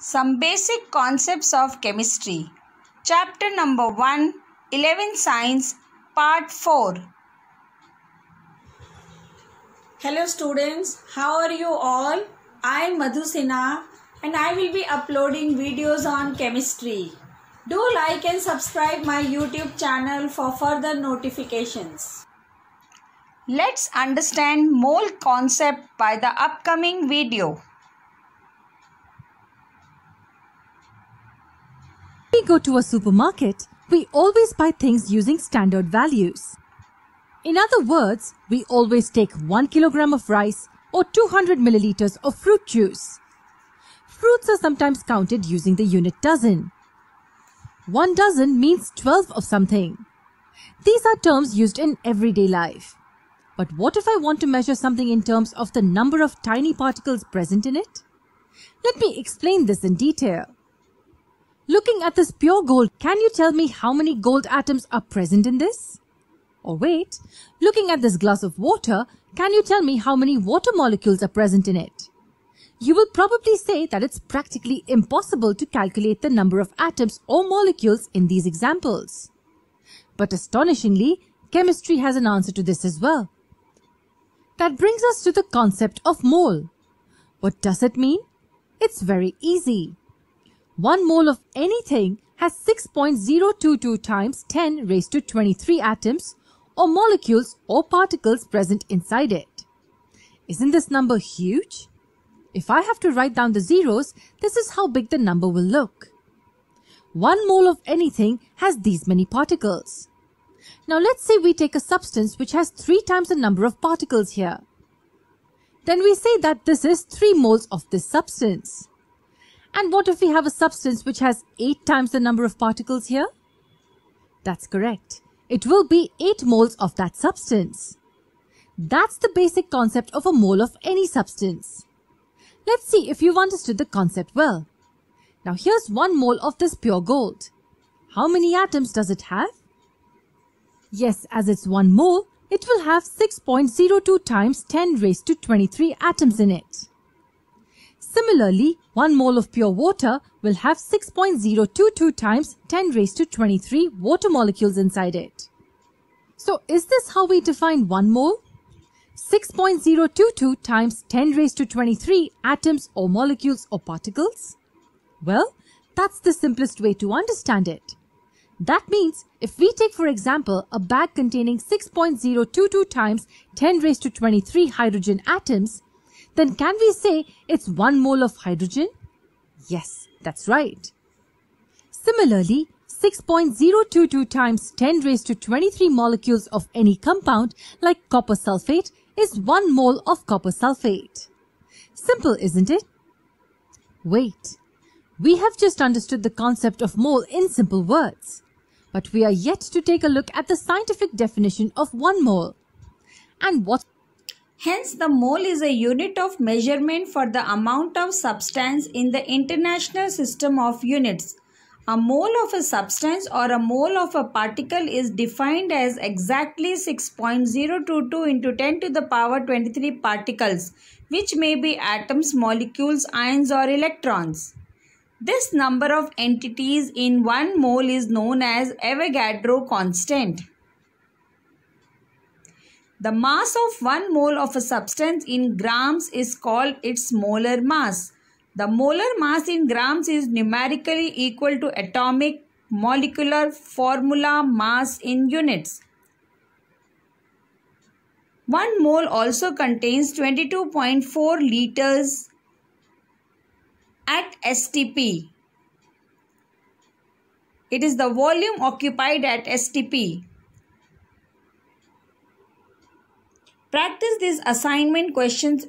Some basic concepts of chemistry. Chapter number 1 11 Science Part 4. Hello students, how are you all? I am Madhu and I will be uploading videos on chemistry. Do like and subscribe my YouTube channel for further notifications. Let's understand mole concept by the upcoming video. we go to a supermarket, we always buy things using standard values. In other words, we always take 1 kilogram of rice or 200 milliliters of fruit juice. Fruits are sometimes counted using the unit dozen. One dozen means 12 of something. These are terms used in everyday life. But what if I want to measure something in terms of the number of tiny particles present in it? Let me explain this in detail. Looking at this pure gold, can you tell me how many gold atoms are present in this? Or wait, looking at this glass of water, can you tell me how many water molecules are present in it? You will probably say that it's practically impossible to calculate the number of atoms or molecules in these examples. But astonishingly, chemistry has an answer to this as well. That brings us to the concept of mole. What does it mean? It's very easy. 1 mole of anything has 6.022 times 10 raised to 23 atoms or molecules or particles present inside it. Isn't this number huge? If I have to write down the zeros, this is how big the number will look. 1 mole of anything has these many particles. Now let's say we take a substance which has 3 times the number of particles here. Then we say that this is 3 moles of this substance. And what if we have a substance which has 8 times the number of particles here? That's correct. It will be 8 moles of that substance. That's the basic concept of a mole of any substance. Let's see if you've understood the concept well. Now here's 1 mole of this pure gold. How many atoms does it have? Yes, as it's 1 mole, it will have 6.02 times 10 raised to 23 atoms in it. Similarly, 1 mole of pure water will have 6.022 times 10 raised to 23 water molecules inside it. So is this how we define 1 mole? 6.022 times 10 raised to 23 atoms or molecules or particles? Well, that's the simplest way to understand it. That means if we take for example a bag containing 6.022 times 10 raised to 23 hydrogen atoms, then can we say it's 1 mole of hydrogen? Yes, that's right. Similarly, 6.022 times 10 raised to 23 molecules of any compound like copper sulfate is 1 mole of copper sulfate. Simple, isn't it? Wait, we have just understood the concept of mole in simple words, but we are yet to take a look at the scientific definition of 1 mole. And what Hence, the mole is a unit of measurement for the amount of substance in the international system of units. A mole of a substance or a mole of a particle is defined as exactly 6.022 into 10 to the power 23 particles, which may be atoms, molecules, ions or electrons. This number of entities in one mole is known as Avogadro constant. The mass of one mole of a substance in grams is called its molar mass. The molar mass in grams is numerically equal to atomic molecular formula mass in units. One mole also contains 22.4 liters at STP. It is the volume occupied at STP. Practice these assignment questions